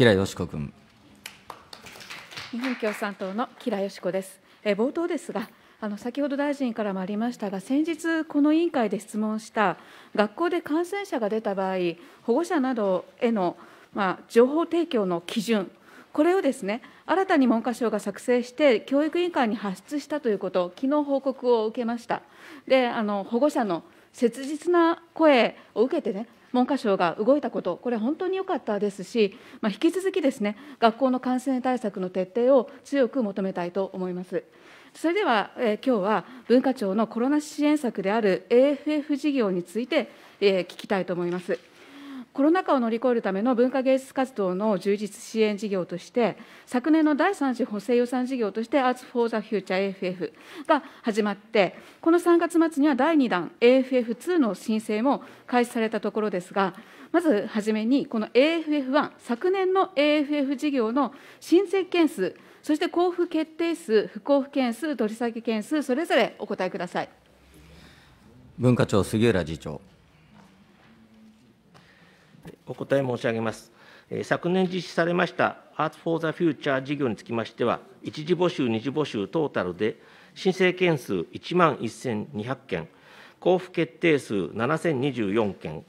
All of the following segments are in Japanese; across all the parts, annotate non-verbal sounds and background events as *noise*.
吉良よし子君。日本共産党の吉良よし子です。え冒頭ですが、あの先ほど大臣からもありましたが、先日、この委員会で質問した学校で感染者が出た場合、保護者などへの、まあ、情報提供の基準、これをですね新たに文科省が作成して、教育委員会に発出したということを、昨日報告を受けました。であの保護者の切実な声を受けてね、文科省が動いたこと、これ、本当に良かったですし、まあ、引き続きですね、学校の感染対策の徹底を強く求めたいと思います。それでは、えー、今日は文化庁のコロナ支援策である AFF 事業について、えー、聞きたいと思います。コロナ禍を乗り越えるための文化芸術活動の充実支援事業として、昨年の第3次補正予算事業として、アーツ・フォー・ザ・フューチャー AFF が始まって、この3月末には第2弾 AFF2 の申請も開始されたところですが、まずはじめに、この AFF1、昨年の AFF 事業の申請件数、そして交付決定数、不交付件数、取り下げ件数、それぞれお答えください。文化庁杉浦次長お答え申し上げます。昨年実施されましたアートフォー・ザ・フューチャー事業につきましては、1次募集、2次募集トータルで、申請件数1万1200件、交付決定数7024件、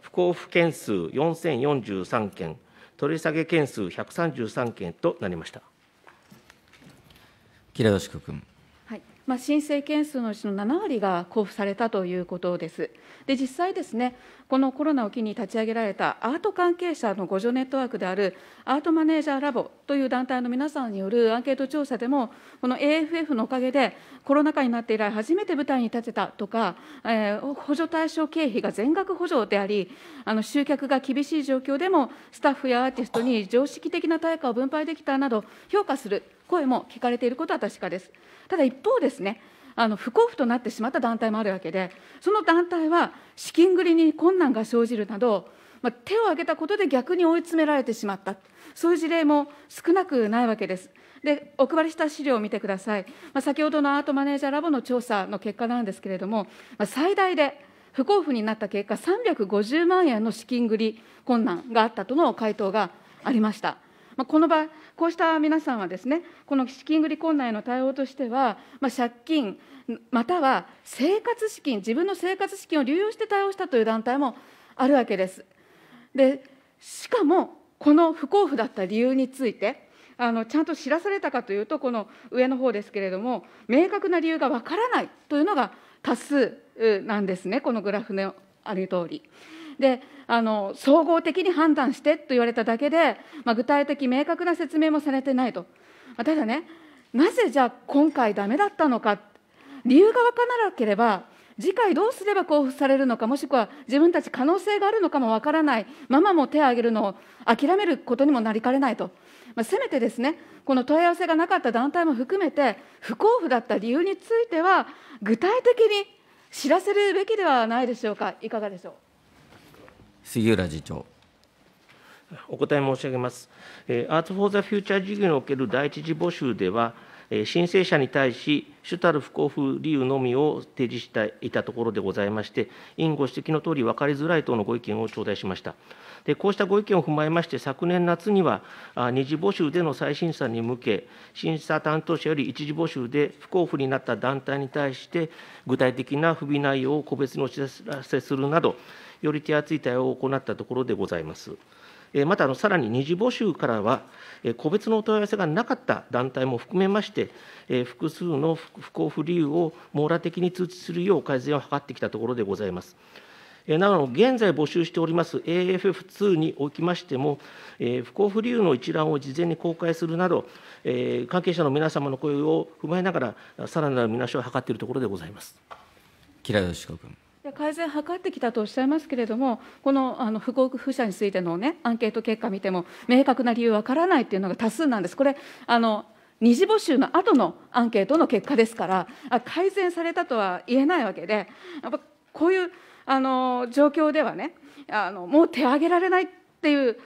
不交付件数4043件、取り下げ件数133件となりました。木田義子君。まあ、申請件数のうちの7割が交付されたということです。で、実際ですね、このコロナを機に立ち上げられたアート関係者の互助ネットワークであるアートマネージャーラボという団体の皆さんによるアンケート調査でも、この AFF のおかげで、コロナ禍になって以来初めて舞台に立てたとか、えー、補助対象経費が全額補助であり、あの集客が厳しい状況でも、スタッフやアーティストに常識的な対価を分配できたなど、評価する。声も聞かれていることは確かです。ただ一方ですね、あの不交付となってしまった団体もあるわけで、その団体は資金繰りに困難が生じるなど、まあ、手を挙げたことで逆に追い詰められてしまった、そういう事例も少なくないわけです。で、お配りした資料を見てください。まあ、先ほどのアートマネージャーラボの調査の結果なんですけれども、まあ、最大で不交付になった結果、350万円の資金繰り困難があったとの回答がありました。まあ、この場合、こうした皆さんはですね、この資金繰り困難への対応としては、まあ、借金、または生活資金、自分の生活資金を流用して対応したという団体もあるわけです。でしかも、この不交付だった理由について、あのちゃんと知らされたかというと、この上の方ですけれども、明確な理由がわからないというのが多数なんですね、このグラフのある通り。であの総合的に判断してと言われただけで、まあ、具体的、明確な説明もされてないと、まあ、ただね、なぜじゃあ今回だめだったのか、理由が分からなければ、次回どうすれば交付されるのか、もしくは自分たち可能性があるのかも分からない、ママも手を挙げるのを諦めることにもなりかねないと、まあ、せめてですね、この問い合わせがなかった団体も含めて、不交付だった理由については、具体的に知らせるべきではないでしょうか、いかがでしょう。杉浦次長。お答え申し上げます。アーツ・フォー・ザ・フューチャー事業における第一次募集では、申請者に対し、主たる不交付理由のみを提示していたところでございまして、委員ご指摘のとおり、分かりづらい等のご意見を頂戴しました。でこうしたご意見を踏まえまして、昨年夏には、二次募集での再審査に向け、審査担当者より一次募集で不交付になった団体に対して、具体的な不備内容を個別にお知らせするなど、より手厚い対応を行ったところでございます。また、さらに二次募集からは、個別のお問い合わせがなかった団体も含めまして、複数の不交付理由を網羅的に通知するよう改善を図ってきたところでございます。なお、現在募集しております AFF2 におきましても、不交付理由の一覧を事前に公開するなど、関係者の皆様の声を踏まえながら、さらなる見直しを図っているところでございます。吉良君。改善を図ってきたとおっしゃいますけれども、このあの不合不者についての、ね、アンケート結果見ても、明確な理由わからないっていうのが多数なんです。これあの二次募集の後のアンケートの結果ですから、改善されたとは言えないわけで、やっぱこういうあの状況ではねあの、もう手を挙げられないっていう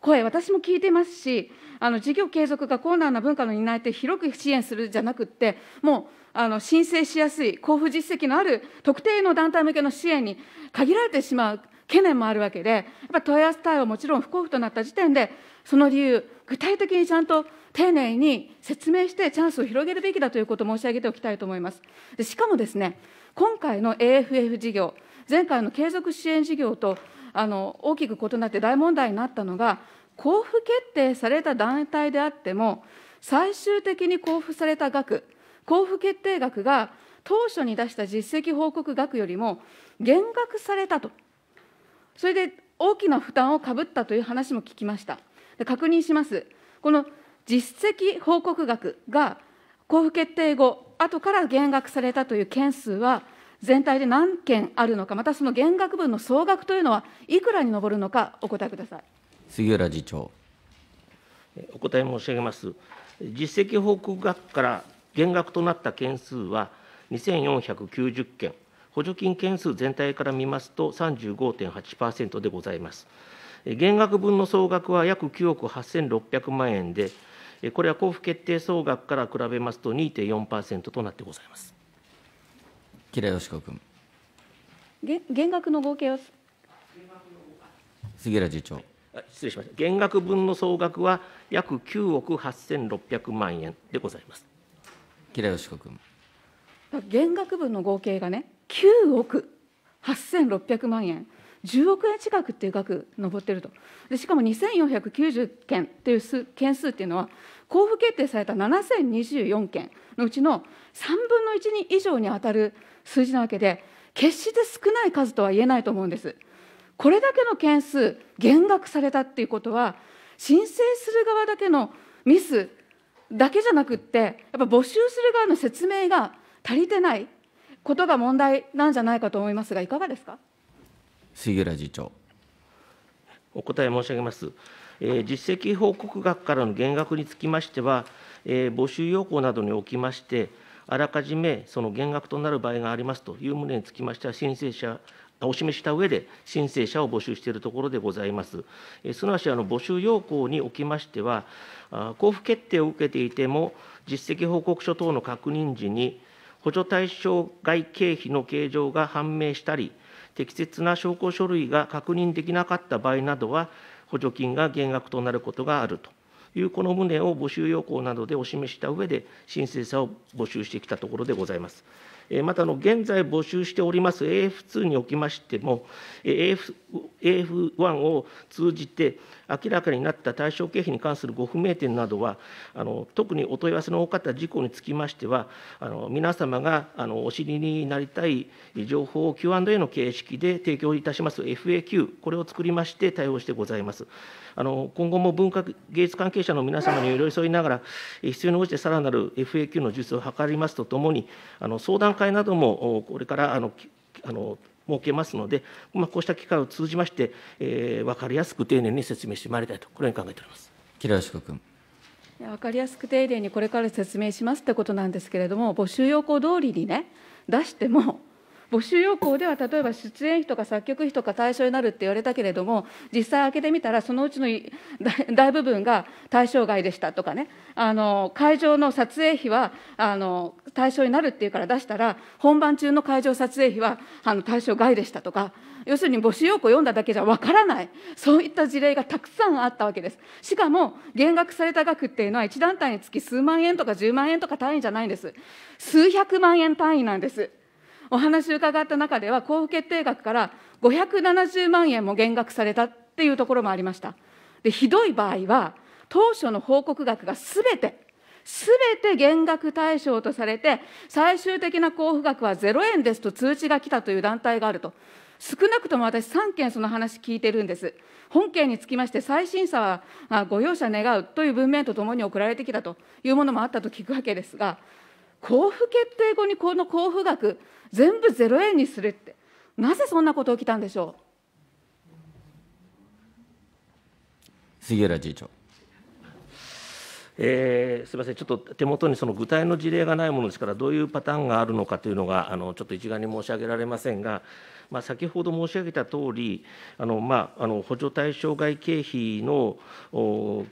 声、私も聞いてますし、あの事業継続が困難な文化の担い手、広く支援するじゃなくって、もうあの申請しやすい、交付実績のある特定の団体向けの支援に限られてしまう懸念もあるわけで、やっぱ問い合わせ対応はもちろん不交付となった時点で、その理由、具体的にちゃんと丁寧に説明してチャンスを広げるべきだということを申し上げておきたいと思います。でしかもですね、今回の AFF 事業、前回の継続支援事業とあの大きく異なって大問題になったのが、交付決定された団体であっても、最終的に交付された額、交付決定額が当初に出した実績報告額よりも減額されたと、それで大きな負担をかぶったという話も聞きました。で確認します。この実績報告額が交付決定後、後から減額されたという件数は、全体で何件あるのか、またその減額分の総額というのは、いくらに上るのか、お答えください杉浦次長。お答え申し上げます。実績報告額から減額となった件数は2490件、補助金件数全体から見ますと35.8%でございます。減額分の総額は約9億8600万円で、これは交付決定総額から比べますと2.4%となってございます。吉良よし子君。減額の合計を。杉浦次長。あ失礼しました。減額分の総額は約9億8600万円でございます。吉良よし子君。減額分の合計がね、9億8600万円。10億円近くっていう額、上ってると、でしかも2490件という数件数っていうのは、交付決定された7024件のうちの3分の1以上に当たる数字なわけで、決して少ない数とは言えないと思うんです。これだけの件数、減額されたっていうことは、申請する側だけのミスだけじゃなくって、やっぱ募集する側の説明が足りてないことが問題なんじゃないかと思いますが、いかがですか。杉浦次長。お答え申し上げます。えー、実績報告額からの減額につきましては、えー、募集要項などにおきまして、あらかじめその減額となる場合がありますという旨につきましては、申請者お示した上で、申請者を募集しているところでございます。えすなわちあの、募集要項におきましては、交付決定を受けていても、実績報告書等の確認時に、補助対象外経費の計上が判明したり、適切な証拠書類が確認できなかった場合などは、補助金が減額となることがあるという、この旨を募集要項などでお示した上で、申請者を募集してきたところでございます。また、現在募集しております AF2 におきましても、AF1 を通じて、明らかになった対象経費に関するご不明点などは、あの特にお問い合わせの多かった事項につきましては、あの皆様があのお知りになりたい情報を Q&A の形式で提供いたします FAQ、これを作りまして対応してございます。あの今後も文化芸術関係者の皆様に寄り添いながら、必要に応じてさらなる FAQ の充実を図りますとともに、あの相談会などもこれからあのあの設けますので、まあ、こうした機会を通じまして、えー、分かりやすく丁寧に説明してまいりたいと、これに考えております。木吉君分かりやすく丁寧にこれから説明しますってことなんですけれども、募集要項通りにね、出しても、募集要項では例えば出演費とか作曲費とか対象になるって言われたけれども実際開けてみたらそのうちの *laughs* 大部分が対象外でしたとかねあの会場の撮影費はあの対象になるっていうから出したら本番中の会場撮影費はあの対象外でしたとか要するに募集要項を読んだだけじゃわからないそういった事例がたくさんあったわけですしかも減額された額っていうのは1団体につき数万円とか10万円とか単位じゃないんです数百万円単位なんですお話を伺った中では、交付決定額から570万円も減額されたっていうところもありました。でひどい場合は、当初の報告額がすべて、すべて減額対象とされて、最終的な交付額は0円ですと通知が来たという団体があると。少なくとも私、3件その話聞いてるんです。本件につきまして、再審査はご容赦願うという文面とともに送られてきたというものもあったと聞くわけですが、交付決定後にこの交付額、全部0円にするって、なぜそんなこと起きたんでしょう。杉浦次長。えー、すみません、ちょっと手元にその具体の事例がないものですから、どういうパターンがあるのかというのが、あのちょっと一概に申し上げられませんが、まあ、先ほど申し上げたとおり、あのまあ、あの補助対象外経費の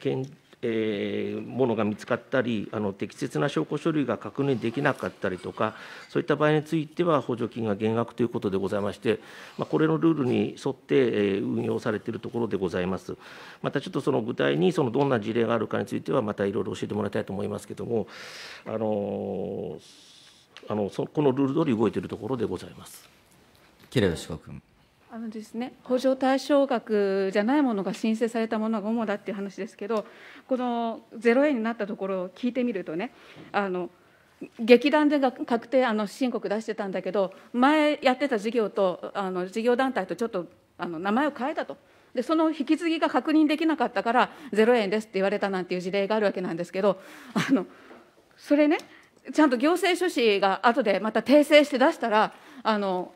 検えー、ものが見つかったりあの適切な証拠書類が確認できなかったりとかそういった場合については補助金が減額ということでございまして、まあ、これのルールに沿って、えー、運用されているところでございますまたちょっとその具体にそのどんな事例があるかについてはまたいろいろ教えてもらいたいと思いますけどもあのあのそこのルール通り動いているところでございます。桐谷志子君あのですね、補助対象額じゃないものが申請されたものが主だっていう話ですけど、この0円になったところを聞いてみるとね、あの劇団で確定あの申告出してたんだけど、前やってた事業とあの事業団体とちょっとあの名前を変えたと。でその引き継ぎが確認できなかったから0円ですって言われたなんていう事例があるわけなんですけどあのそれねちゃんと行政書士が後でまた訂正して出したらあの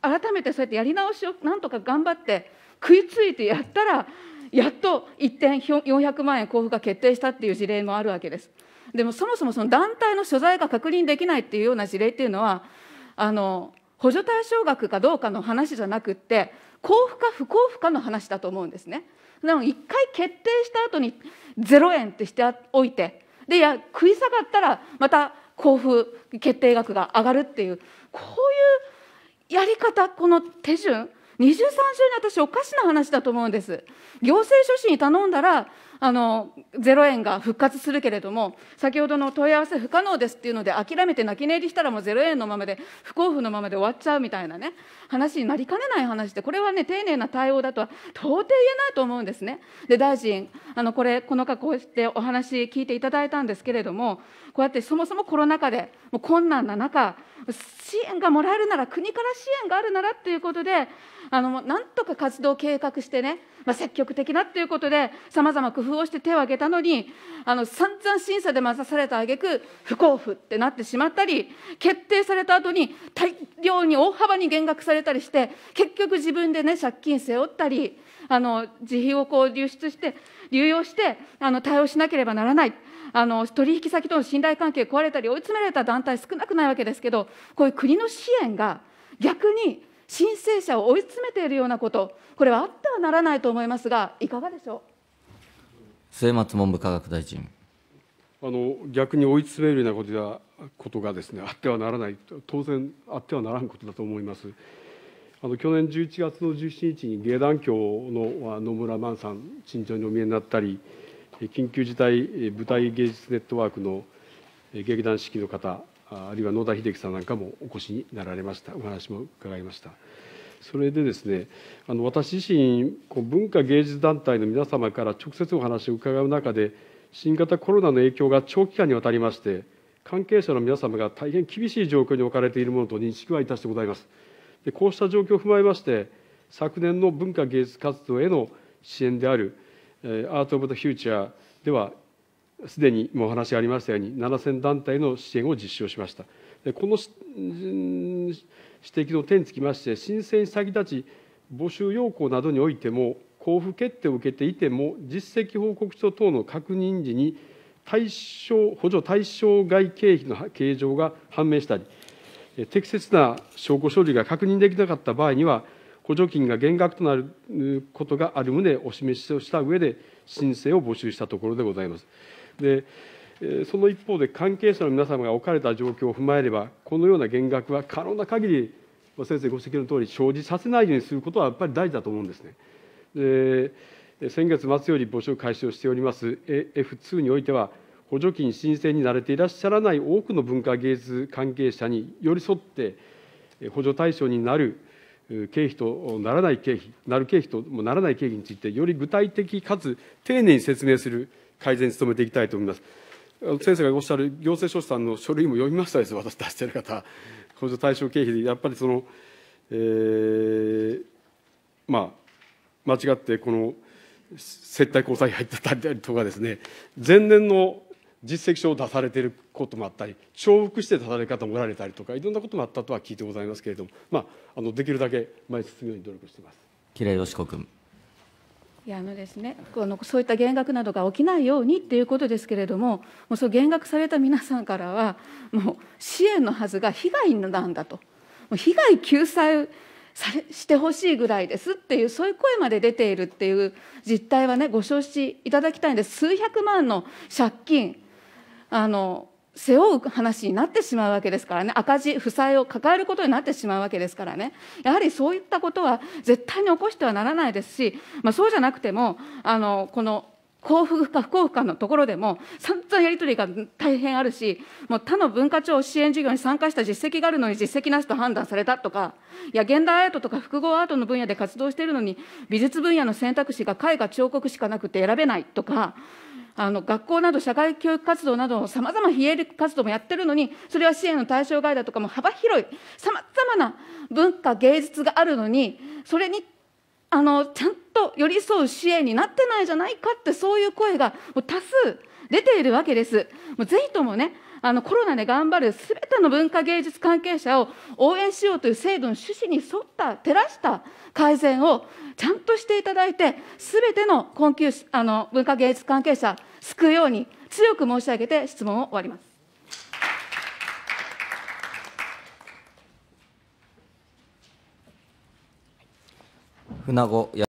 改めてそうやってやり直しをなんとか頑張って食いついてやったらやっと一点400万円交付が決定したっていう事例もあるわけです。でもそもそもその団体の所在が確認できないっていうような事例っていうのはあの補助対象額かどうかの話じゃなくって交付か不交付かの話だと思うんですね。なので1回決定した後に0円ってしておいてでや食い下がったらまた交付決定額が上がるっていうこういうやり方この手順23週に私おかしな話だと思うんです行政書士に頼んだらあの、0円が復活するけれども、先ほどの問い合わせ不可能ですっていうので、諦めて泣き寝入りしたらもう0円のままで、不交付のままで終わっちゃうみたいなね、話になりかねない話で、これはね、丁寧な対応だとは到底言えないと思うんですね。で、大臣、あの、これ、この格好してお話聞いていただいたんですけれども、こうやってそもそもコロナ禍で、もう困難な中、支援がもらえるなら、国から支援があるならっていうことで、あの、なんとか活動を計画してね、まあ、積極的なっていうことで、さまざま工夫をして手を挙げたのに、あの散々審査で待たされた挙句不交付ってなってしまったり、決定された後に大量に大幅に減額されたりして、結局自分でね、借金背負ったり、あの自費をこう流出して、流用してあの対応しなければならない。あの取引先との信頼関係壊れたり追い詰められた団体少なくないわけですけど、こういう国の支援が逆に申請者を追い詰めているようなこと、これはあってはならないと思いますが、いかがでしょう末松文部科学大臣。あの逆に追い詰めるようなことではことがですねあってはならない、当然あってはならんことだと思います。あの去年11月の17日に芸団協の野村万さん、陳情にお見えになったり、緊急事態舞台芸術ネットワークの劇団四季の方あるいは野田秀樹さんなんかもお越しになられましたお話も伺いましたそれでですねあの私自身こう文化芸術団体の皆様から直接お話を伺う中で新型コロナの影響が長期間にわたりまして関係者の皆様が大変厳しい状況に置かれているものと認識はいたしてございますでこうした状況を踏まえまして昨年の文化芸術活動への支援であるアート・オブ・ザ・フューチャーではすでにもお話がありましたように7,000団体の支援を実施をしました。でこの指摘の点につきまして申請に先立ち募集要項などにおいても交付決定を受けていても実績報告書等の確認時に対象補助対象外経費の計上が判明したり適切な証拠処理が確認できなかった場合には補助金が減額となることがある旨お示しをした上で申請を募集したところでございます。でその一方で関係者の皆様が置かれた状況を踏まえればこのような減額は可能な限り先生ご指摘のとおり生じさせないようにすることはやっぱり大事だと思うんですね。で先月末より募集開始をしております F2 においては補助金申請に慣れていらっしゃらない多くの文化芸術関係者に寄り添って補助対象になる経費とならない経費なる経費ともならない経費についてより具体的かつ丁寧に説明する改善に努めていきたいと思います。先生がおっしゃる行政書士さんの書類も読みましたです、私出している方、補助対象経費で、やっぱりその、えー、まあ、間違ってこの接待交際に入ってたりとかですね、前年の実績書を出されていることもあったり、重複して出される方もおられたりとか、いろんなこともあったとは聞いてございますけれども、まあ、あのできるだけ前進むように努力しています。吉良よしこ君いやあのですね、このそういった減額などが起きないようにということですけれども、もうそう減額された皆さんからは、もう支援のはずが被害なんだと、もう被害救済されしてほしいぐらいですっていう、そういう声まで出ているっていう実態はね、ご承知いただきたいんです、数百万の借金、あの背負う話になってしまうわけですからね赤字負債を抱えることになってしまうわけですからねやはりそういったことは絶対に起こしてはならないですし、まあ、そうじゃなくてもあのこの幸福か不幸かのところでも散々やり取りが大変あるしもう他の文化庁支援事業に参加した実績があるのに実績なしと判断されたとかいや現代アートとか複合アートの分野で活動しているのに美術分野の選択肢が絵画彫刻しかなくて選べないとかあの学校など社会教育活動などのさまざま非営利活動もやってるのに、それは支援の対象外だとかも幅広い、さまざまな文化、芸術があるのに、それにあのちゃんと寄り添う支援になってないじゃないかって、そういう声がもう多数出ているわけです。もうぜひともね、あのコロナで頑張るすべての文化芸術関係者を応援しようという制度の趣旨に沿った照らした改善をちゃんとしていただいてすべての困窮あの文化芸術関係者救うように強く申し上げて質問を終わります。船子